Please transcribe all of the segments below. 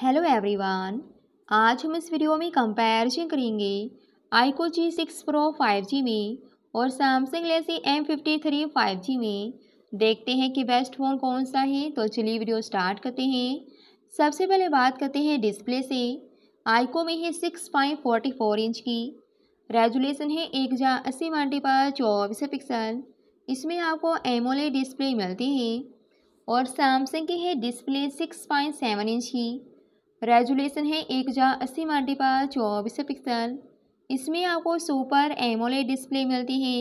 hello everyone आज हम इस वीडियो में कंपैरिजन करेंगे iQOO Z six pro five G में और Samsung Galaxy M fifty three five G में देखते हैं कि बेस्ट फ़ोन कौन सा है तो चलिए वीडियो स्टार्ट करते हैं सबसे पहले बात करते हैं डिस्प्ले से आईको में है six point forty four inch की रेजुलेशन है एक हज़ार अस्सी मल्टी पर चौबीस पिक्सल इसमें आपको एमोले डिस्प्ले मिलती है और सैमसंग की है display six point seven inch की रेजुलेशन है एक हज़ार अस्सी मल्टीपाल चौबीस पिक्सल इसमें आपको सुपर एमोले डिस्प्ले मिलती है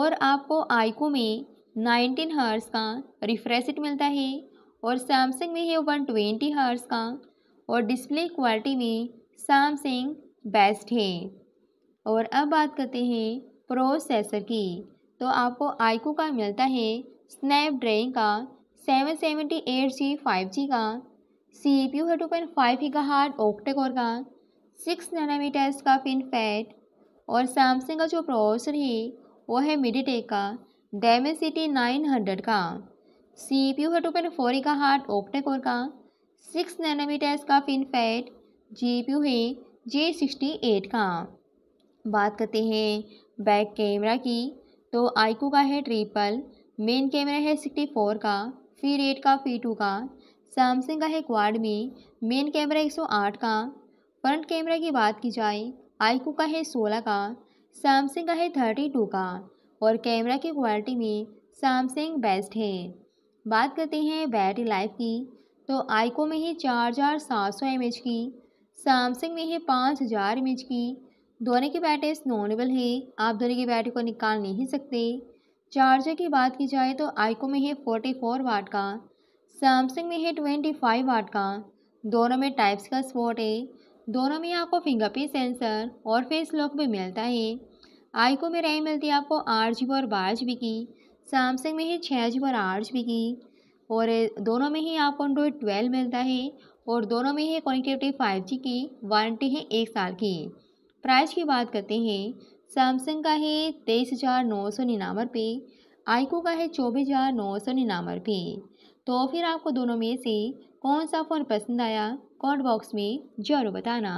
और आपको आईको में नाइनटीन हर्स का रिफ्रेश मिलता है और सैमसंग में है वन ट्वेंटी हर्स का और डिस्प्ले क्वालिटी में सैमसंग बेस्ट है और अब बात करते हैं प्रोसेसर की तो आपको आईको का मिलता है स्नैपड्रैगन का seven seventy eight G five G का सी पी यू है टू पॉइंट फाइव ही का हार्ट और का सिक्स नैनामीटर फिन फैट और सैमसंग का जो प्रोसेसर है वो है मिडीटेक का डेमेज सिटी नाइन हंड्रेड का सी पी यू है टू पॉइंट फोर का हार्ट और का six nanometer fin FET G P U है जे सिक्सटी एट का बात करते हैं बैक कैमरा की तो आईकू का है ट्रिपल मेन कैमरा है सिक्सटी फोर का फी एट का फी टू का सैमसंग का है क्वाड में मेन कैमरा 108 का फ्रंट कैमरा की बात की जाए आईकू का है 16 का सैमसंग का है 32 का और कैमरा की क्वालिटी में सैमसंग बेस्ट है बात करते हैं बैटरी लाइफ की तो आईको में है चार हज़ार सात सौ एम एच की सैमसंग में है पाँच हज़ार एम एच की दोनों की बैटरी नॉनेबल है आप दोनों की बैटरी को निकाल नहीं सकते चार्जर की बात की जाए तो आईको में है फोर्टी फोर वाट का सैमसंग में है ट्वेंटी फाइव वाट का दोनों में टाइप्स का स्पोर्ट है दोनों में आपको फिंगरप्रिंट सेंसर और फेस लॉक भी मिलता है आईको में रैम मिलती है आपको आठ जी और बारह जी की सैमसंग में है छः जी और आठ जी की और दोनों में ही आपको एंड्रॉयड ट्वेल्व मिलता है और दोनों में ही कनेक्टिविटी फाइव जी की वारंटी है एक साल की प्राइस की बात करते हैं सैमसंग का है तेईस हज़ार नौ सौ निन्यानवे रुपये आईको का है चौबीस हज़ार नौ सौ निन्यानवे रुपये तो फिर आपको दोनों में से कौन सा फ़ोन पसंद आया कॉमेंट बॉक्स में ज़रूर बताना